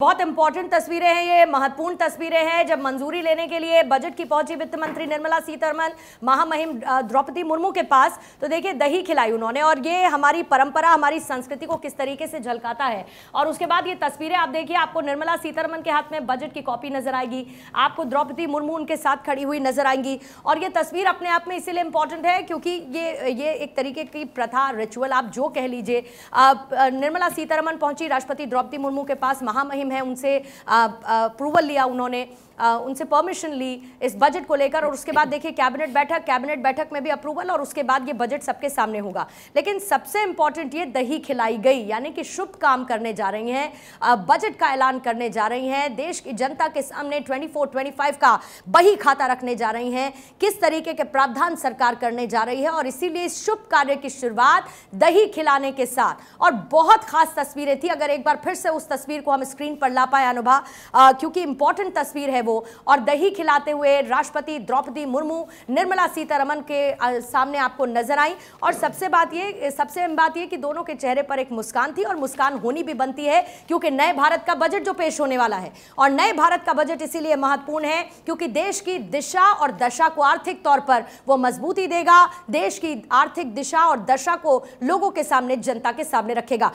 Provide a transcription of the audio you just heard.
बहुत इंपॉर्टेंट तस्वीरें हैं ये महत्वपूर्ण तस्वीरें हैं जब मंजूरी लेने के लिए बजट की पहुंची वित्त मंत्री निर्मला सीतारमन महामहिम द्रौपदी मुर्मू के पास तो देखिए दही खिलाई उन्होंने और ये हमारी परंपरा हमारी संस्कृति को किस तरीके से झलकाता है और उसके बाद ये तस्वीरें आप देखिए आपको निर्मला सीतारमन के हाथ में बजट की कॉपी नजर आएगी आपको द्रौपदी मुर्मू उनके साथ खड़ी हुई नजर आएंगी और ये तस्वीर अपने आप में इसीलिए इंपॉर्टेंट है क्योंकि ये ये एक तरीके की प्रथा रिचुअल आप जो कह लीजिए निर्मला सीतारमन पहुंची राष्ट्रपति द्रौपदी मुर्मू के पास महामहिम टीम है उनसे अप्रूवल लिया उन्होंने उनसे परमिशन ली इस बजट को लेकर और उसके बाद देखिए कैबिनेट बैठक कैबिनेट बैठक में भी अप्रूवल और उसके बाद ये बजट सबके सामने होगा लेकिन सबसे इंपॉर्टेंट ये दही खिलाई गई यानी कि शुभ काम करने जा रही हैं बजट का ऐलान करने जा रही हैं देश की जनता के सामने 24 25 का बही खाता रखने जा रही हैं किस तरीके के प्रावधान सरकार करने जा रही है और इसीलिए इस शुभ कार्य की शुरुआत दही खिलाने के साथ और बहुत खास तस्वीरें थी अगर एक बार फिर से उस तस्वीर को हम स्क्रीन मीटिंग पर ला पाए अनुभा क्योंकि इंपॉर्टेंट तस्वीर है वो और दही खिलाते हुए राष्ट्रपति द्रौपदी मुर्मू निर्मला सीतारमन के सामने आपको नजर आई और सबसे बात ये सबसे अहम बात ये कि दोनों के चेहरे पर एक मुस्कान थी और मुस्कान होनी भी बनती है क्योंकि नए भारत का बजट जो पेश होने वाला है और नए भारत का बजट इसीलिए महत्वपूर्ण है क्योंकि देश की दिशा और दशा को आर्थिक तौर पर वो मजबूती देगा देश की आर्थिक दिशा और दशा को लोगों के सामने जनता के सामने रखेगा